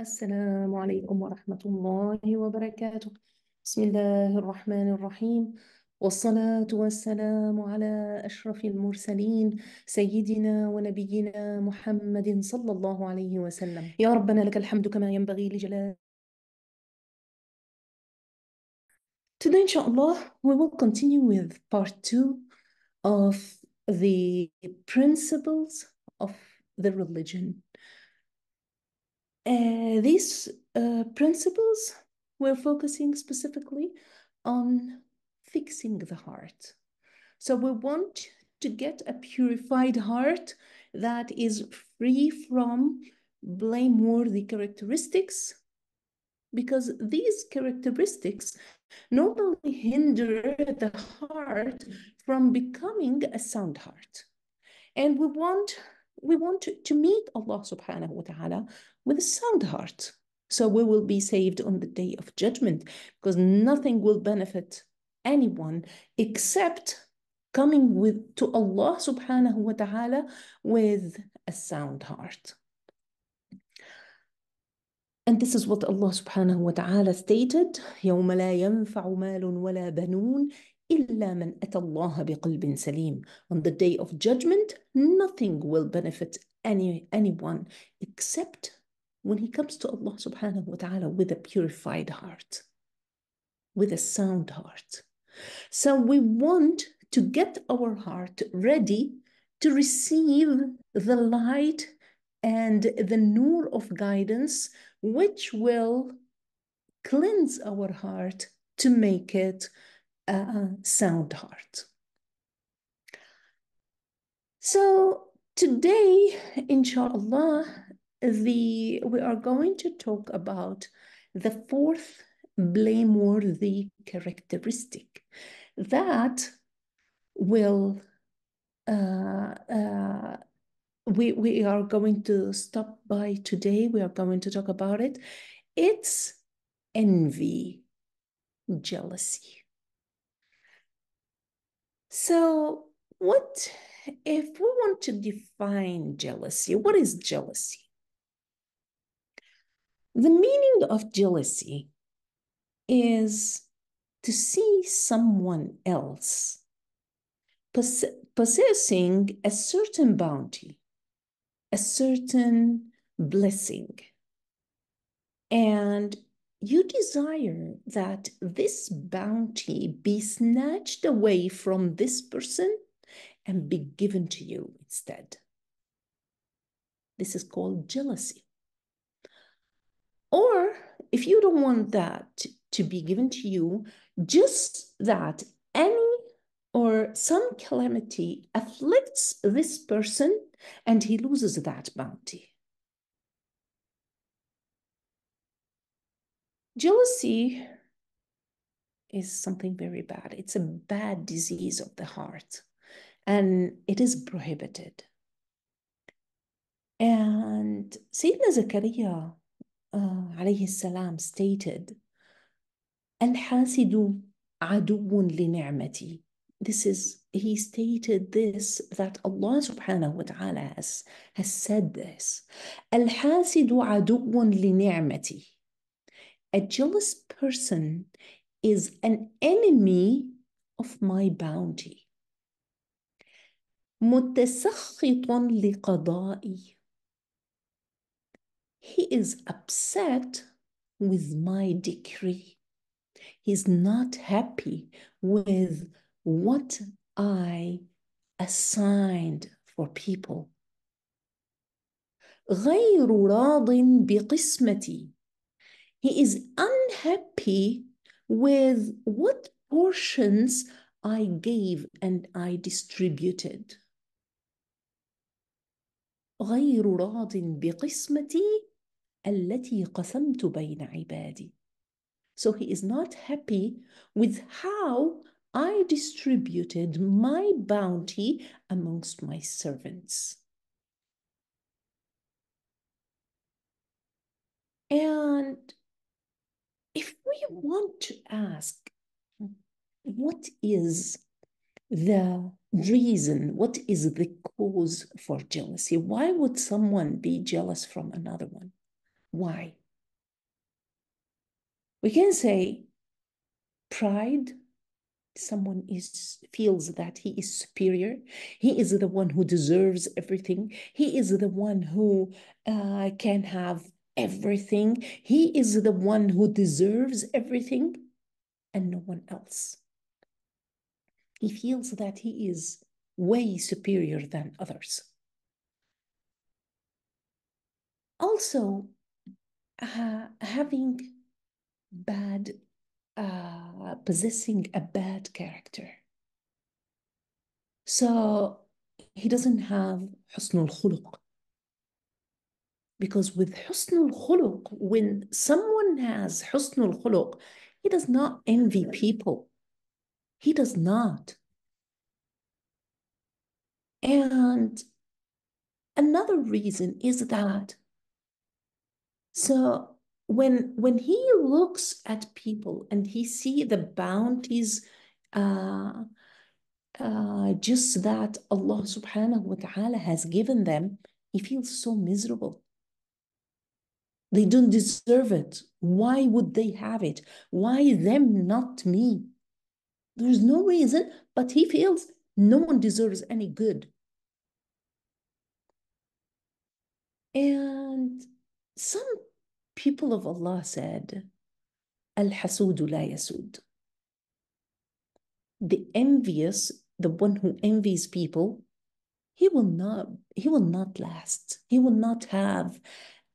السلام عليكم ورحمة الله وبركاته بسم الله الرحمن الرحيم والصلاة والسلام على أشرف المرسلين سيدنا ونبينا محمد صلى الله عليه وسلم يا ربنا لك الحمد كما ينبغي لجلال Today, inshallah, we will continue with part two of the principles of the religion. Uh, these uh, principles we're focusing specifically on fixing the heart. So we want to get a purified heart that is free from blameworthy characteristics because these characteristics normally hinder the heart from becoming a sound heart. And we want we want to, to meet Allah subhanahu wa ta'ala with a sound heart. So we will be saved on the day of judgment because nothing will benefit anyone except coming with to Allah subhanahu wa ta'ala with a sound heart. And this is what Allah subhanahu wa ta'ala stated, يَوْمَ لَا يَنْفَعُ مَالٌ وَلَا بَنُونَ إلا من أتى الله بقلب سليم. On the day of judgment, nothing will benefit any, anyone except when he comes to Allah subhanahu wa ta'ala with a purified heart, with a sound heart. So we want to get our heart ready to receive the light and the nur of guidance, which will cleanse our heart to make it a sound heart. So today, inshallah, the, we are going to talk about the fourth blameworthy characteristic that will uh, uh, we we are going to stop by today we are going to talk about it it's envy jealousy so, what if we want to define jealousy? What is jealousy? The meaning of jealousy is to see someone else poss possessing a certain bounty, a certain blessing, and you desire that this bounty be snatched away from this person and be given to you instead. This is called jealousy. Or if you don't want that to be given to you, just that any or some calamity afflicts this person and he loses that bounty. Jealousy is something very bad. It's a bad disease of the heart and it is prohibited. And Sayyidina Zakaria uh, alayhi salam stated, al aduun li This is, he stated this, that Allah subhanahu wa ta'ala has, has said this. Al-hasidu aduun li ni'mati. A jealous person is an enemy of my bounty. He is upset with my decree. He's not happy with what I assigned for people. غير راض بقسمتي he is unhappy with what portions I gave and I distributed. غير راض بقسمتي التي قسمت بين عبادي. So he is not happy with how I distributed my bounty amongst my servants. And if we want to ask what is the reason, what is the cause for jealousy? Why would someone be jealous from another one? Why? We can say pride. Someone is feels that he is superior. He is the one who deserves everything. He is the one who uh, can have everything. He is the one who deserves everything and no one else. He feels that he is way superior than others. Also, uh, having bad, uh, possessing a bad character. So he doesn't have husn al-khuluq, because with husnul khuluq, when someone has husnul khuluq, he does not envy people. He does not. And another reason is that so when when he looks at people and he see the bounties uh, uh, just that Allah subhanahu wa ta'ala has given them, he feels so miserable. They don't deserve it. Why would they have it? Why them, not me? There's no reason, but he feels no one deserves any good. And some people of Allah said, Al Hasudu la Yasud. The envious, the one who envies people, he will not, he will not last. He will not have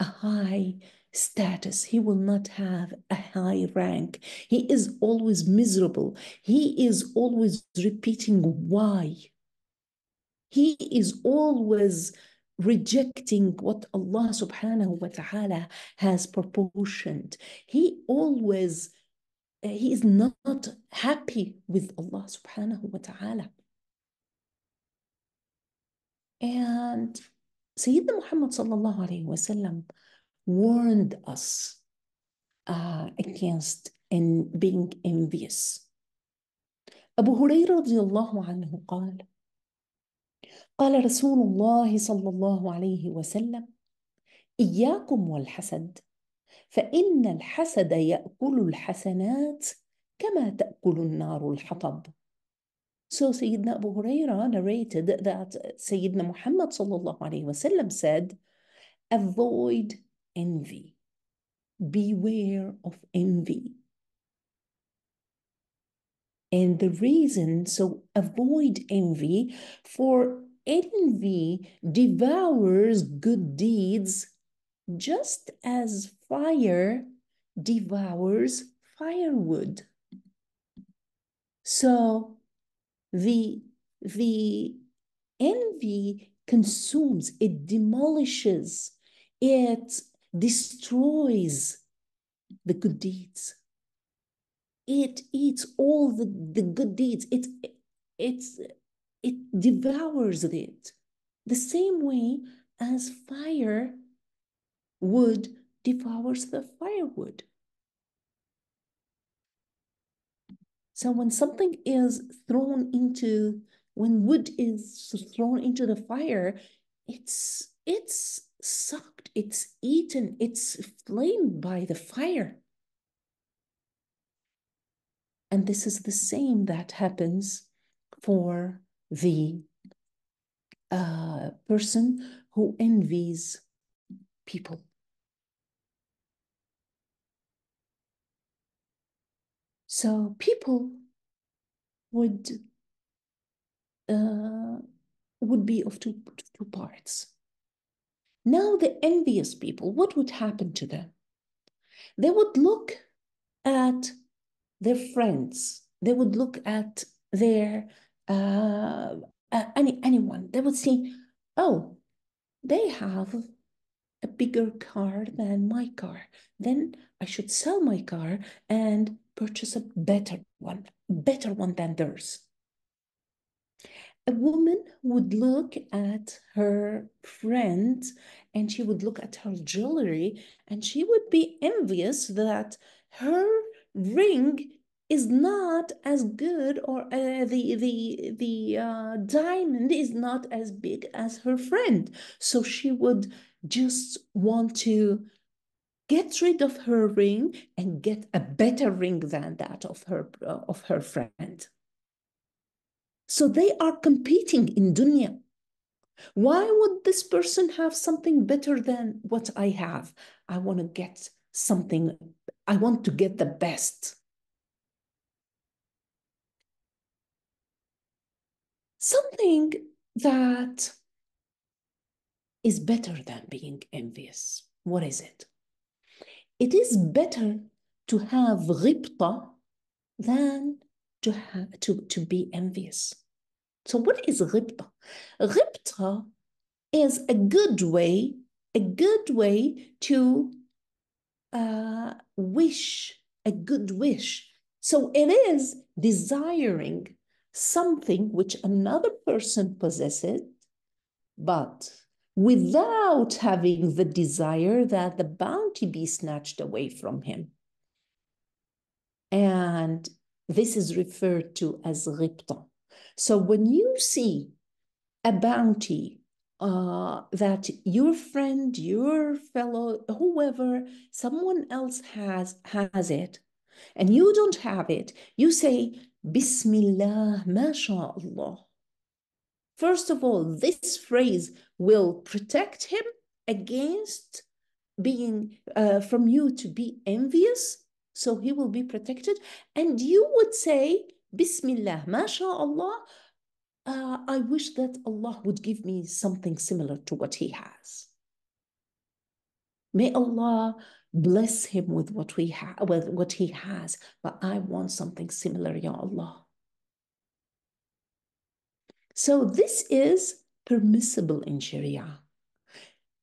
a high status. He will not have a high rank. He is always miserable. He is always repeating why. He is always rejecting what Allah subhanahu wa ta'ala has proportioned. He always eh, he is not happy with Allah subhanahu wa ta'ala. And سيدنا محمد صلى الله عليه وسلم warned us uh, against in being envious أبو هريرة رضي الله عنه قال قال رسول الله صلى الله عليه وسلم إياكم والحسد فإن الحسد يأكل الحسنات كما تأكل النار الحطب So Sayyidina Abu Huraira narrated that Sayyidina Muhammad sallallahu said, avoid envy. Beware of envy. And the reason, so avoid envy, for envy devours good deeds just as fire devours firewood. So the, the envy consumes, it demolishes, it destroys the good deeds. It eats all the, the good deeds. It, it, it devours it. The same way as fire wood devours the firewood. So when something is thrown into, when wood is thrown into the fire, it's it's sucked, it's eaten, it's flamed by the fire. And this is the same that happens for the uh, person who envies people. So people would uh, would be of two, two parts. Now the envious people, what would happen to them? They would look at their friends. They would look at their uh, uh, any anyone. They would see, oh, they have a bigger car than my car. Then I should sell my car and purchase a better one, better one than theirs. A woman would look at her friend and she would look at her jewelry and she would be envious that her ring is not as good or uh, the the the uh, diamond is not as big as her friend so she would just want to get rid of her ring and get a better ring than that of her uh, of her friend. So they are competing in dunya. Why would this person have something better than what I have? I want to get something, I want to get the best. Something that is better than being envious. What is it? It is better to have ghibta than to, have, to, to be envious. So, what is ghibta? Ghibta is a good way, a good way to uh, wish, a good wish. So, it is desiring something which another person possesses, but without having the desire that the bounty be snatched away from him. And this is referred to as ripton. So when you see a bounty uh, that your friend, your fellow, whoever, someone else has has it, and you don't have it, you say Bismillah, MashaAllah. First of all, this phrase will protect him against being uh, from you to be envious so he will be protected and you would say bismillah mashallah uh, i wish that allah would give me something similar to what he has may allah bless him with what we have with what he has but i want something similar ya allah so this is permissible in Sharia.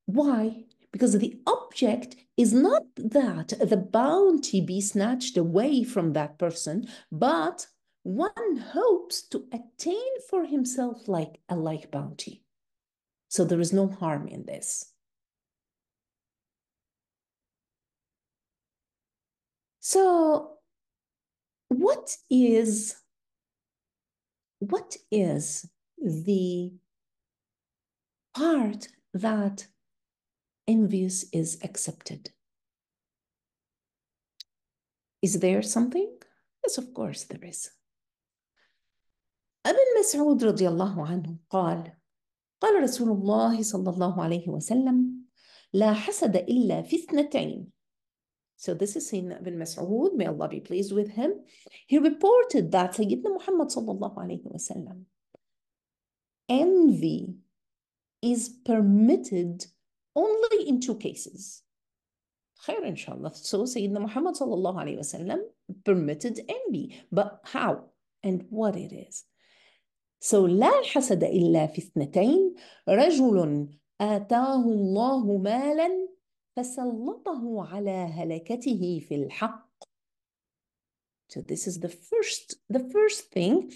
Why? Because the object is not that the bounty be snatched away from that person, but one hopes to attain for himself like a like bounty. So there is no harm in this. So what is what is the part that envious is accepted. Is there something? Yes, of course there is. Ibn مسعود رضي الله عنه قال قال رسول الله صلى الله عليه وسلم لا حسد إلا في اثنتين So this is Sayyidina ibn Mas'ud, may Allah be pleased with him. He reported that Sayyidina Muhammad sallallahu alayhi wasallam envy is permitted only in two cases. خير inshallah. So, say So Sayyidina Muhammad صلى الله عليه وسلم permitted envy. But how and what it is. So لا الحسد إلا في اثنتين رجل آتاه الله مالا فسلطه على هلكته في الحق. So this is the first, the first thing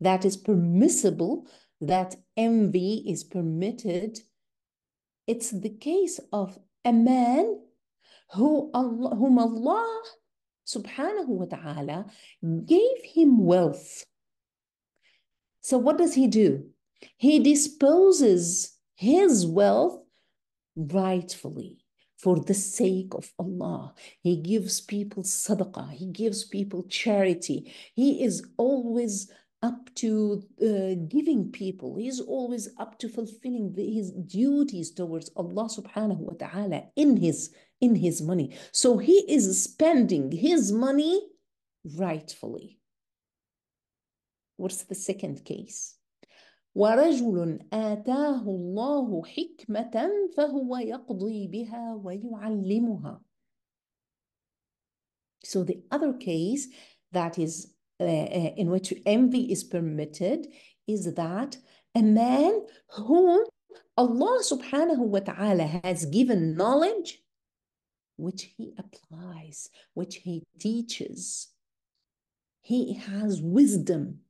that is permissible that envy is permitted, it's the case of a man who Allah, whom Allah subhanahu wa ta'ala gave him wealth. So what does he do? He disposes his wealth rightfully for the sake of Allah. He gives people sadaqah, he gives people charity. He is always up to uh, giving people. He's always up to fulfilling the, his duties towards Allah subhanahu wa ta'ala in his, in his money. So he is spending his money rightfully. What's the second case? ورجل آتاه الله حكمة فهو يقضي بها ويعلمها. So the other case that is uh, uh, in which envy is permitted is that a man whom Allah subhanahu wa ta'ala has given knowledge which he applies, which he teaches. He has wisdom.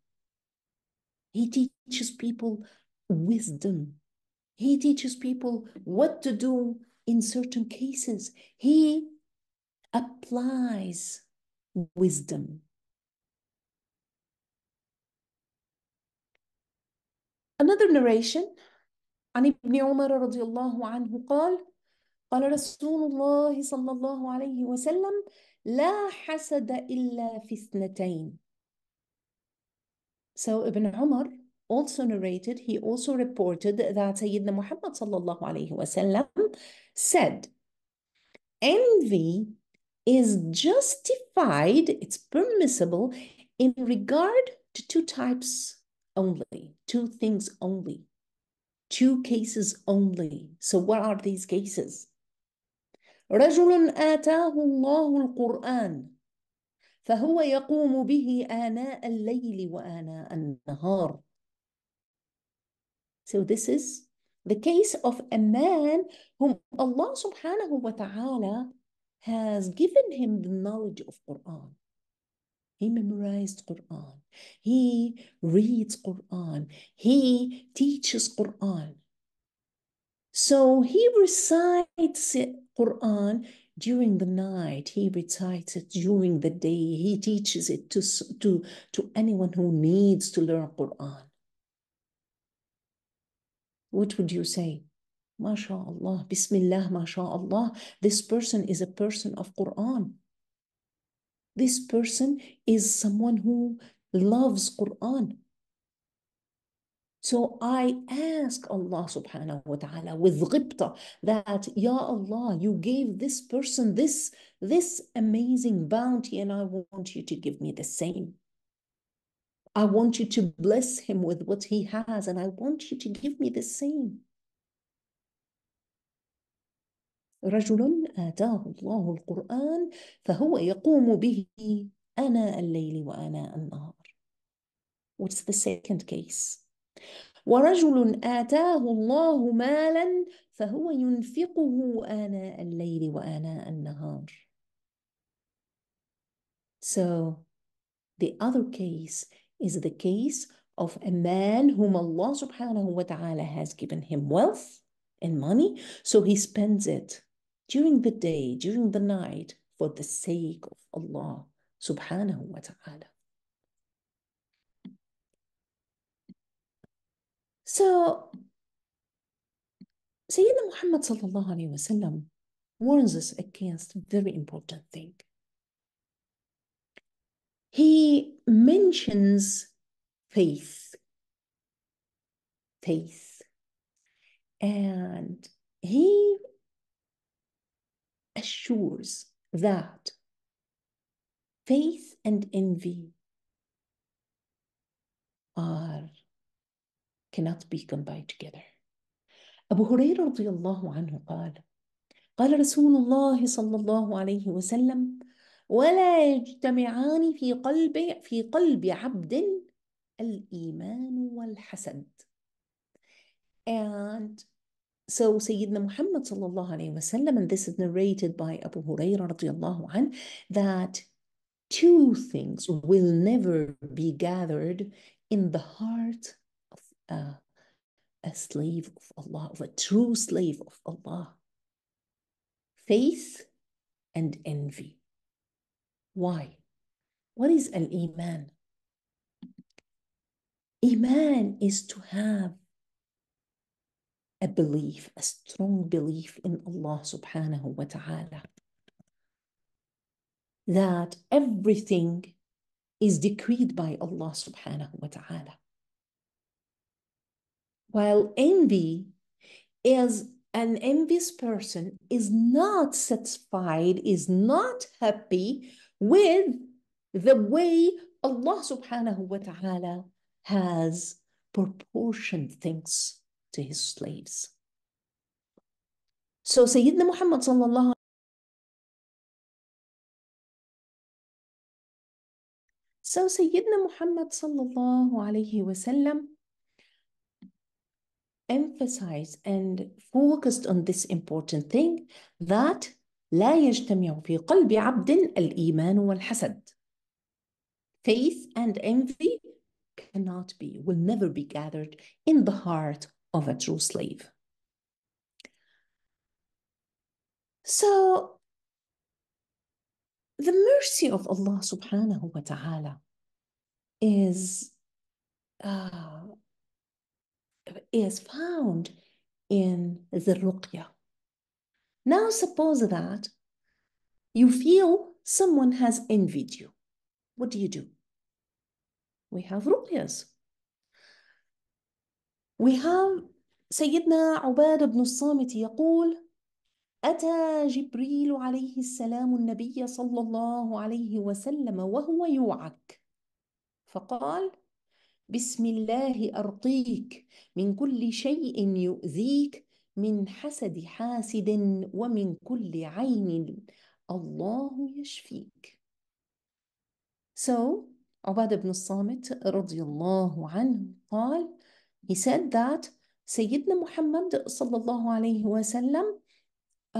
He teaches people wisdom. He teaches people what to do in certain cases. He applies wisdom. Another narration عن ابن عمر رضي الله عنه قال قال رسول الله صلى الله عليه وسلم لا حسد إلا في اثنتين So Ibn Umar also narrated, he also reported that Sayyidina Muhammad صلى الله عليه وسلم said, envy is justified, it's permissible in regard to two types only, two things only, two cases only. So what are these cases? رجل آتاه الله القرآن فهو يقوم به آناء الليل وآناء النهار. So this is the case of a man whom Allah subhanahu wa ta'ala has given him the knowledge of Quran. He memorized Quran. He reads Quran. He teaches Quran. So he recites Quran during the night. He recites it during the day. He teaches it to, to, to anyone who needs to learn Quran. What would you say? MashaAllah, Bismillah, MashaAllah, this person is a person of Quran this person is someone who loves Quran. So I ask Allah subhanahu wa ta'ala with ghibta that, Ya Allah, you gave this person this, this amazing bounty and I want you to give me the same. I want you to bless him with what he has and I want you to give me the same. رجل آتاه الله القرآن فهو يقوم به أنا الليل وأنا النهار. What's the second case? ورجل آتاه الله مالا فهو ينفقه آناء الليل وآناء النهار. So the other case is the case of a man whom Allah subhanahu wa ta'ala has given him wealth and money, so he spends it during the day, during the night, for the sake of Allah subhanahu wa ta'ala. So, Sayyidina Muhammad sallallahu alayhi wasallam warns us against a very important thing. He mentions faith, faith, and he assures that faith and envy are cannot be combined together. أبو هريرة رضي الله عنه قال قال رسول الله صلى الله عليه وسلم ولا يجتمعان في قلب في قلب عبد الإيمان والحسد and so Sayyidina Muhammad sallallahu alayhi wasallam, and this is narrated by Abu Hurairah that two things will never be gathered in the heart of uh, a slave of Allah, of a true slave of Allah. Faith and envy. Why? What is al-Iman? Iman is to have a belief, a strong belief in Allah subhanahu wa ta'ala. That everything is decreed by Allah subhanahu wa ta'ala. While envy is an envious person is not satisfied, is not happy with the way Allah subhanahu wa ta'ala has proportioned things to his slaves. So Sayyidina Muhammad sallallahu So Sayyidina Muhammad sallallahu alayhi wasallam emphasized and focused on this important thing that لا يجتمع في قلب عبد الإيمان والحسد. Faith and envy cannot be, will never be gathered in the heart of a true slave. So, the mercy of Allah subhanahu wa ta'ala is, uh, is found in the ruqya. Now, suppose that you feel someone has envied you. What do you do? We have ruqyas. وهام سيدنا عباد بن الصامت يقول أتى جبريل عليه السلام النبي صلى الله عليه وسلم وهو يوعك فقال بسم الله أرقيك من كل شيء يؤذيك من حسد حاسد ومن كل عين الله يشفيك So, Ubad ibn Samit رضي الله عنه قال He said that Sayyidina Muhammad sallallahu alayhi wasallam,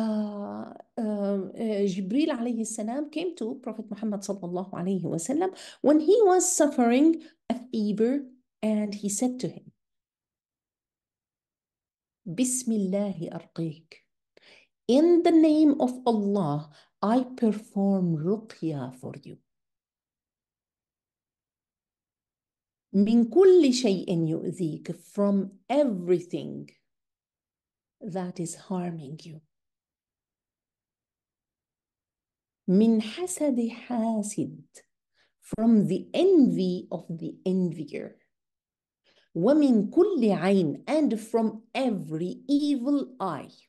uh, um, uh Jibril alayhi salam came to Prophet Muhammad sallallahu alayhi wasallam when he was suffering a fever and he said to him, Bismillahi arqiq. In the name of Allah, I perform ruqya for you. من كل شيء يؤذيك from everything that is harming you من حسد حاسد from the envy of the envier ومن كل عين and from every evil eye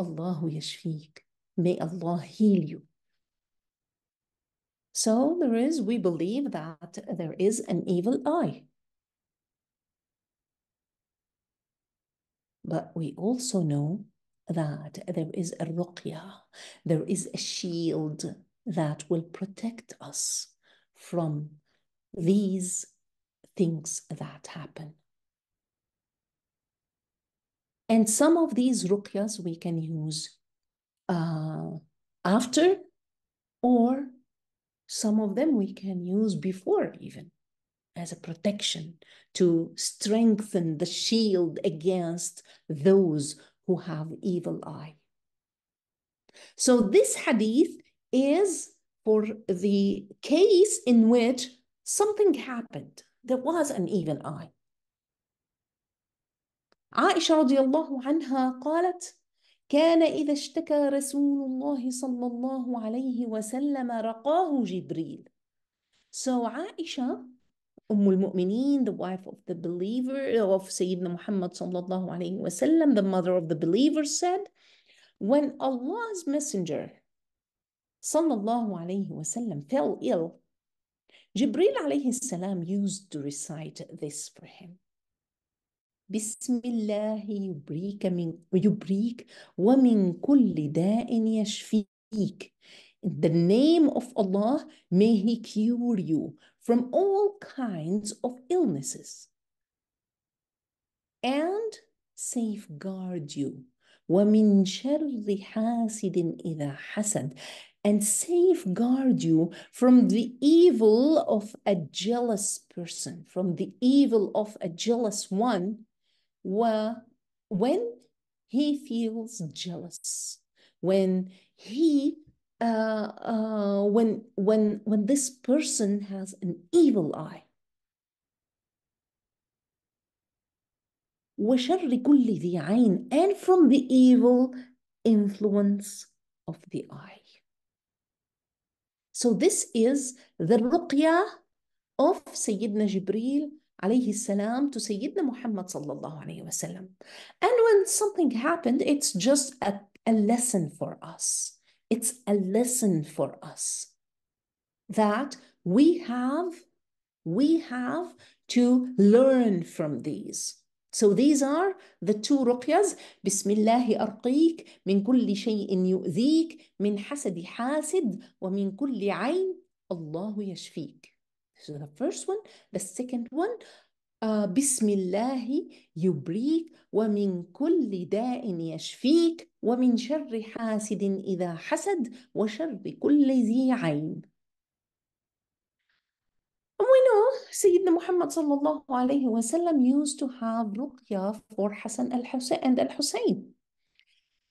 الله يشفيك may Allah heal you so there is, we believe that there is an evil eye. But we also know that there is a ruqya, there is a shield that will protect us from these things that happen. And some of these ruqyas we can use uh, after or some of them we can use before even as a protection to strengthen the shield against those who have evil eye. So this hadith is for the case in which something happened. There was an even eye. Aisha رضي anha قالت كان إذا اشتكى رسول الله صلى الله عليه وسلم رقاه جبريل. So Aisha, Umm al-Mu'mineen, the wife of the believer, of Sayyidina Muhammad صلى الله عليه وسلم, the mother of the believer said, when Allah's messenger صلى الله عليه وسلم fell ill, جبريل عليه السلام used to recite this for him. بسم الله يبريك من يبريك ومن كل داء يشفيك In the name of Allah may he cure you from all kinds of illnesses and safeguard you ومن شر حاسد إذا حسد and safeguard you from the evil of a jealous person, from the evil of a jealous one, were when he feels jealous, when he uh, uh, when when when this person has an evil eye. shall كل the eye and from the evil influence of the eye. So this is the ruqya of Sayyidina Jibril عليه السلام to Sayyidina Muhammad صلى الله عليه وسلم. And when something happened, it's just a, a lesson for us. It's a lesson for us that we have we have to learn from these. So these are the two ruqyas. بسم الله أرقيك من كل شيء يؤذيك من حسد حاسد ومن كل عين الله يشفيك. This is the first one. The second one, uh, بسم الله يبريك ومن كل داء يشفيك ومن شر حاسد إذا حسد وشر كل ذي عين. And we know Sayyidina Muhammad sallallahu alayhi wa sallam used to have ruqya for Hassan al-Hussein and al-Hussein.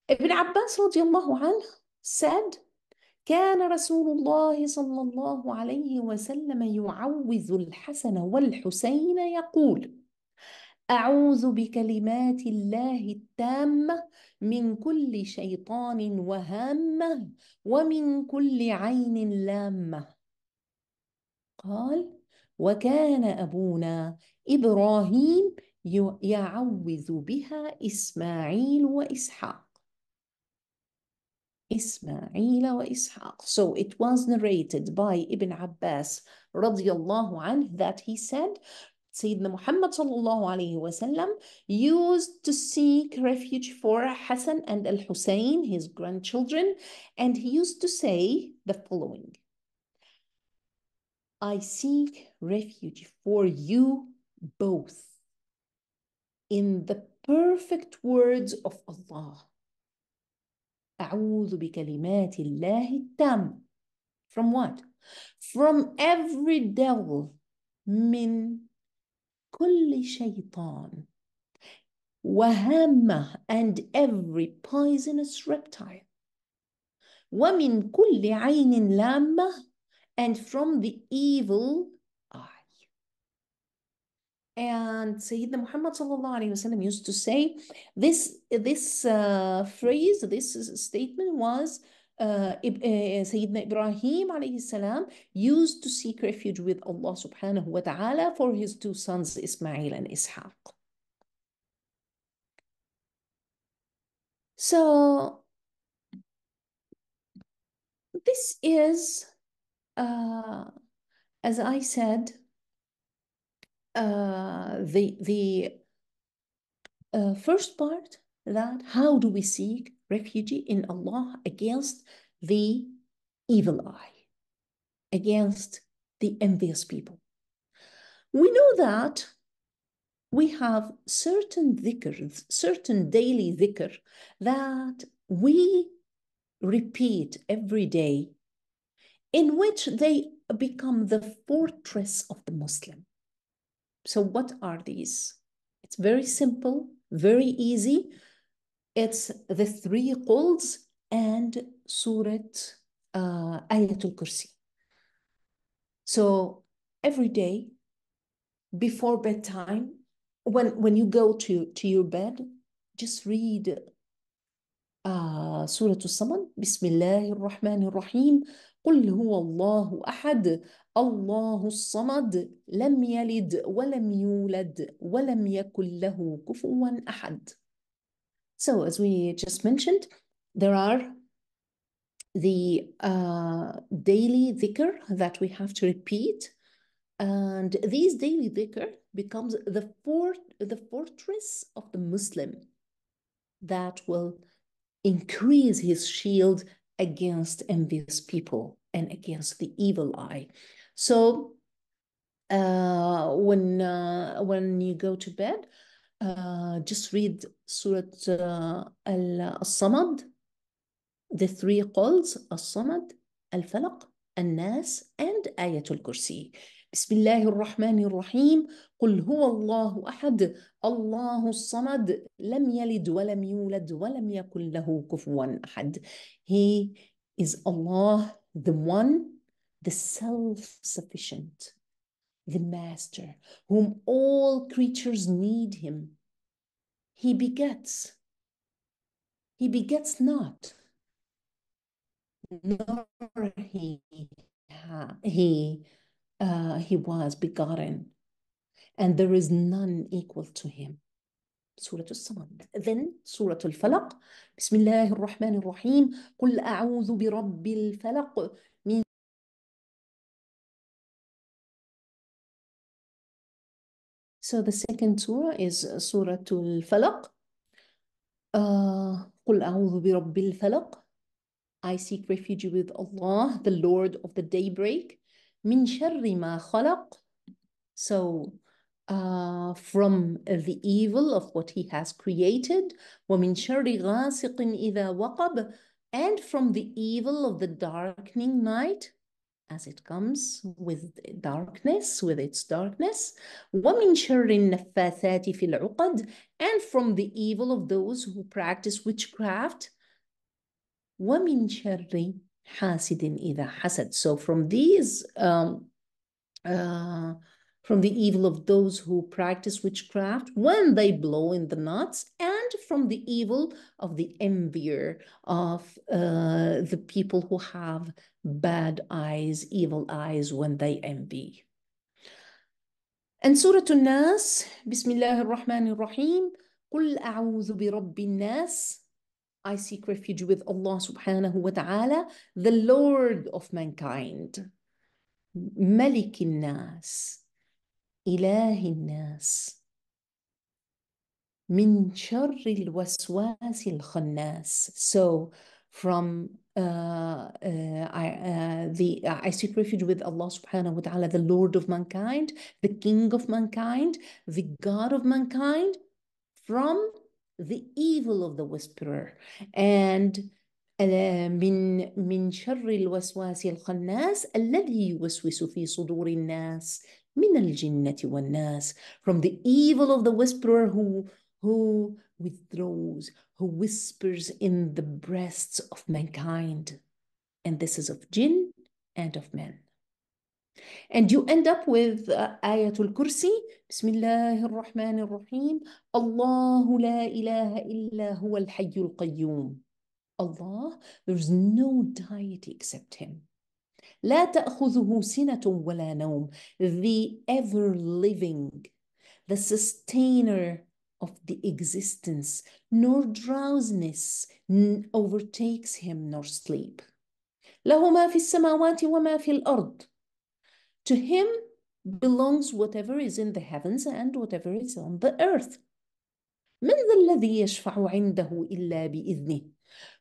Ibn Abbas radiallahu anhu said كان رسول الله صلى الله عليه وسلم يعوذ الحسن والحسين يقول اعوذ بكلمات الله التامه من كل شيطان وهامه ومن كل عين لامه قال وكان ابونا ابراهيم يعوذ بها اسماعيل واسحاق So it was narrated by Ibn Abbas radiallahu anhu that he said, Sayyidina Muhammad sallallahu alayhi wasallam used to seek refuge for Hassan and al-Hussein, his grandchildren, and he used to say the following, I seek refuge for you both in the perfect words of Allah أعوذ بكلمات الله التام from what? from every devil من كل شيطان وهامة and every poisonous reptile ومن كل عين لامة and from the evil and Sayyidina Muhammad وسلم, used to say this, this uh, phrase, this statement was uh, uh Sayyidina Ibrahim السلام, used to seek refuge with Allah subhanahu wa ta'ala for his two sons Ismail and Ishaq. So this is, uh, as I said, uh, the the uh, first part that how do we seek refuge in Allah against the evil eye, against the envious people. We know that we have certain dhikr, certain daily dhikr that we repeat every day in which they become the fortress of the Muslim. So what are these? It's very simple, very easy. It's the three quls and Surat uh, Ayatul Kursi. So every day before bedtime, when, when you go to, to your bed, just read uh, Surah As-Samad, Bismillahir Rahmanir Rahim, قل هو الله احد الله الصمد لم يلد ولم يولد ولم يكن له كفوا احد so as we just mentioned there are the uh, daily dhikr that we have to repeat and these daily dhikr becomes the fort the fortress of the muslim that will increase his shield against envious people and against the evil eye. So uh, when uh, when you go to bed, uh, just read Surah uh, Al-Samad, the three calls, Al-Samad, Al-Falaq, Al-Nas, and Ayatul Kursi. بسم الله الرحمن الرحيم قل هو الله احد الله الصمد لم يلد ولم يولد ولم يكن له كفوا احد he is Allah the one the self-sufficient the master whom all creatures need him he begets he begets not nor he he Uh, he was begotten, and there is none equal to him. Surah Al-Samad. Then Surah Al-Falaq. Bismillah ar-Rahman ar-Rahim. So the second surah is Surah Al-Falaq. Uh, I seek refuge with Allah, the Lord of the Daybreak min sharri ma khalaq. So uh, from the evil of what he has created, min شَرِّ غَاسِقٍ إِذَا waqab, And from the evil of the darkening night, as it comes with darkness, with its darkness, وَمِن شَرِّ النَّفَّاثَاتِ فِي الْعُقَدِ And from the evil of those who practice witchcraft, وَمِن شَرِّ in إذا حسد. So from these, um, uh, from the evil of those who practice witchcraft when they blow in the nuts, and from the evil of the envier of uh, the people who have bad eyes, evil eyes when they envy. And Surah An-Nas, Bismillah ar-Rahman ar-Rahim, قل أعوذ برب الناس I seek refuge with Allah subhanahu wa ta'ala, the Lord of mankind, Malik Nas, إله الناس, al waswas al الخناس. So from uh, uh, I, uh, the I seek refuge with Allah subhanahu wa ta'ala, the Lord of mankind, the King of mankind, the God of mankind, from the evil of the whisperer and من من شر الوسواس الخناس الذي يوسوس في صدور الناس من الجنة والناس from the evil of the whisperer who who withdraws who whispers in the breasts of mankind and this is of jinn and of men and you end up with uh, Ayatul Kursi, Bismillahir Rahmanir Rahim, Allahu la ilaha illa huwal hayyul qayyum. Allah, there's no deity except Him. لا تأخذه سنة ولا نوم, the ever living, the sustainer of the existence, nor drowsiness overtakes him nor sleep. له ما في السماوات وما في الأرض to him belongs whatever is in the heavens and whatever is on the earth. من ذا الذي يشفع عنده إلا بإذنه?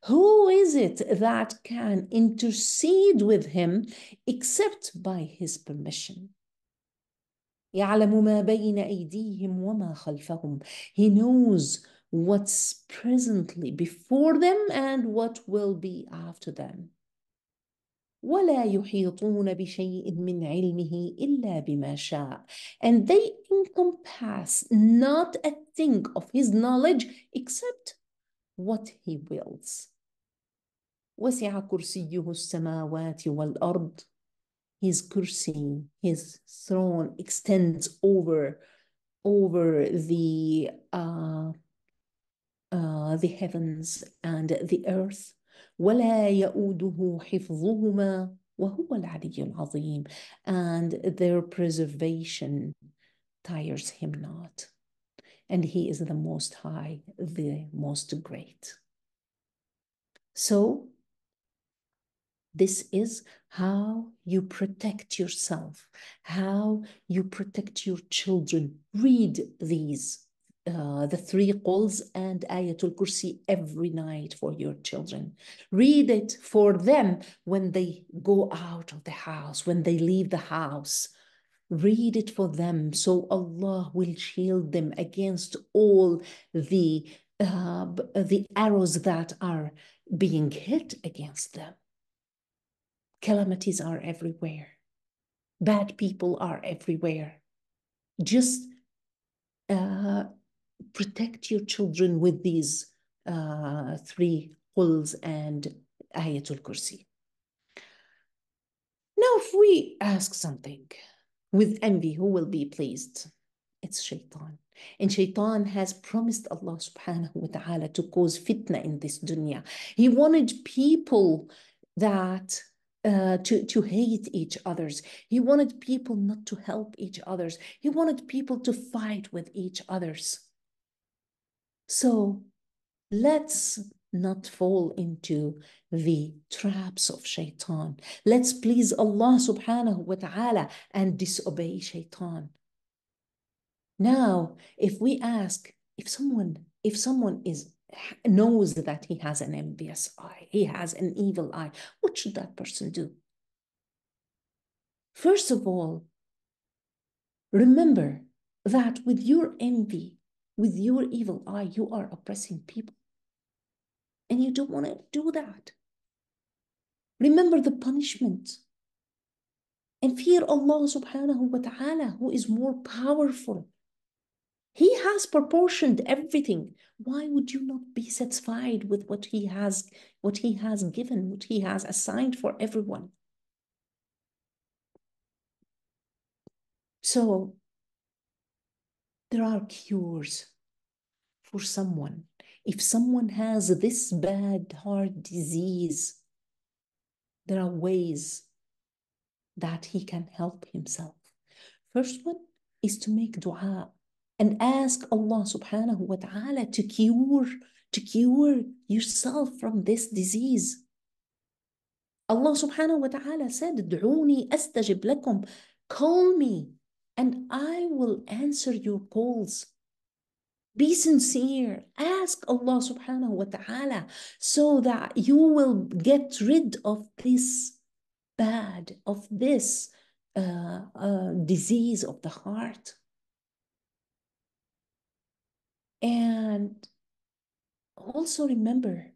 Who is it that can intercede with him except by his permission? يعلم ما بين أيديهم وما خلفهم. He knows what's presently before them and what will be after them. ولا يحيطون بشيء من علمه إلا بما شاء and they encompass not a thing of his knowledge except what he wills وسع كرسيه السماوات والأرض his kursi his throne extends over over the uh, uh, the heavens and the earth ولا يؤوده حفظهما وهو العلي العظيم and their preservation tires him not and he is the most high the most great so this is how you protect yourself, how you protect your children. Read these uh, the three calls and Ayatul Kursi every night for your children. Read it for them when they go out of the house, when they leave the house. Read it for them so Allah will shield them against all the, uh, the arrows that are being hit against them. Calamities are everywhere. Bad people are everywhere. Just uh, protect your children with these uh, three quls and Ayatul Kursi. Now, if we ask something with envy, who will be pleased? It's shaitan. And shaitan has promised Allah subhanahu wa ta'ala to cause fitna in this dunya. He wanted people that uh, to, to hate each others. He wanted people not to help each others. He wanted people to fight with each others. So let's not fall into the traps of shaitan. Let's please Allah subhanahu wa ta'ala and disobey shaitan. Now, if we ask, if someone, if someone is knows that he has an envious eye, he has an evil eye, what should that person do? First of all, remember that with your envy, with your evil eye, you are oppressing people. And you don't want to do that. Remember the punishment. And fear Allah subhanahu wa ta'ala, who is more powerful. He has proportioned everything. Why would you not be satisfied with what he has, what he has given, what he has assigned for everyone? So there are cures for someone. If someone has this bad heart disease, there are ways that he can help himself. First one is to make dua and ask Allah subhanahu wa ta'ala to cure, to cure yourself from this disease. Allah subhanahu wa ta'ala said, Du'uni astajib lakum, call me and I will answer your calls. Be sincere. Ask Allah subhanahu wa ta'ala so that you will get rid of this bad, of this uh, uh, disease of the heart. And also remember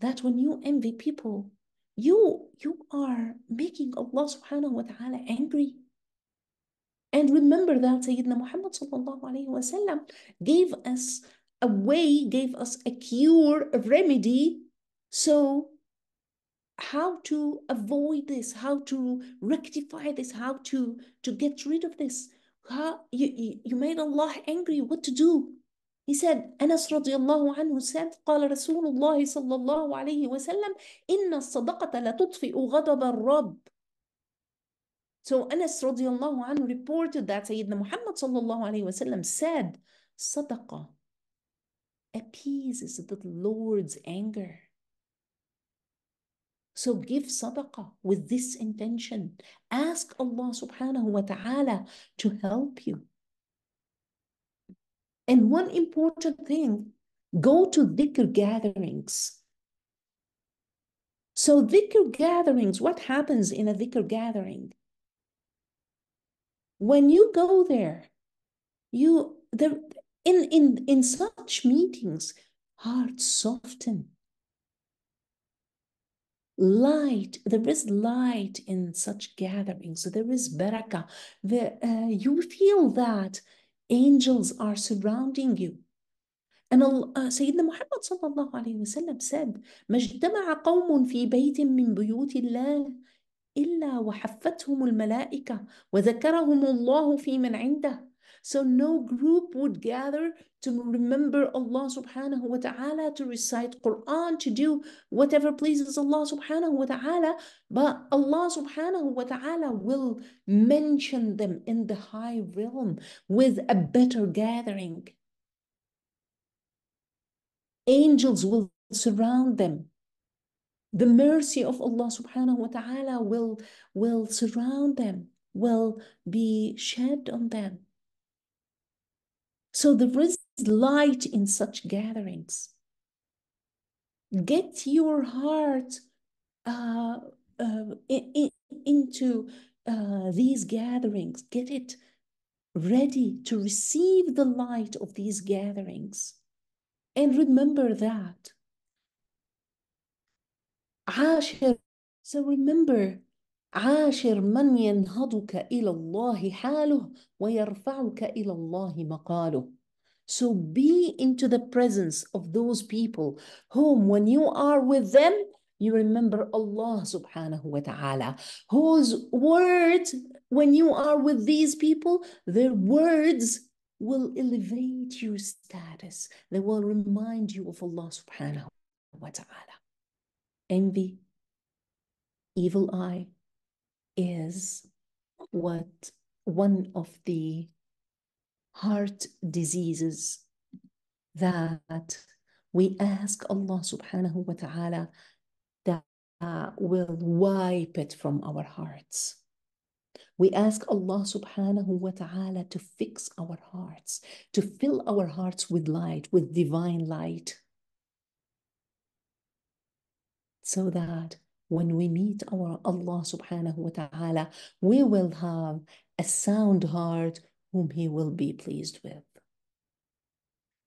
that when you envy people, you you are making Allah subhanahu wa ta'ala angry. And remember that Sayyidina Muhammad sallallahu alayhi wasallam gave us a way, gave us a cure, a remedy. So how to avoid this, how to rectify this, how to, to get rid of this. How, you, you made Allah angry, what to do? He said, Anas radiallahu anhu said, قال رسول الله صلى الله عليه وسلم, إن الصدقة لتطفئ غضب الرب. So Anas radiallahu anhu reported that Sayyidina Muhammad sallallahu alayhi wasallam said, Sadaqah appeases the Lord's anger. So give sadaqah with this intention. Ask Allah subhanahu wa ta'ala to help you. And one important thing, go to dhikr gatherings. So dhikr gatherings, what happens in a dhikr gathering? when you go there you the in in in such meetings hearts soften light there is light in such gatherings there is baraka the, uh, you feel that angels are surrounding you and uh, Sayyidina Muhammad صلى الله عليه وسلم said ما قوم في بيت من بيوت الله إلا وحفتهم الملائكة وذكرهم الله في من عنده So no group would gather to remember Allah subhanahu wa ta'ala, to recite Quran, to do whatever pleases Allah subhanahu wa ta'ala, but Allah subhanahu wa ta'ala will mention them in the high realm with a better gathering. Angels will surround them the mercy of Allah subhanahu wa ta'ala will, will surround them, will be shed on them. So there is light in such gatherings. Get your heart uh, uh, in, in, into uh, these gatherings, get it ready to receive the light of these gatherings. And remember that عاشر So remember عاشر من ينهضك إلى الله حاله ويرفعك إلى الله مقاله So be into the presence of those people whom when you are with them, you remember Allah subhanahu wa ta'ala, whose words, when you are with these people, their words will elevate your status. They will remind you of Allah subhanahu wa ta'ala envy, evil eye is what one of the heart diseases that we ask Allah subhanahu wa ta'ala that uh, will wipe it from our hearts. We ask Allah subhanahu wa ta'ala to fix our hearts, to fill our hearts with light, with divine light so that when we meet our Allah subhanahu wa ta'ala, we will have a sound heart whom He will be pleased with.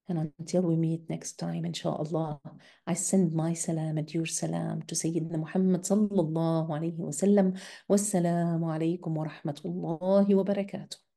And until we meet next time, inshallah, I send my salam and your salam to Sayyidina Muhammad sallallahu alayhi wa sallam. Wassalamu alaykum wa rahmatullahi wa barakatuh.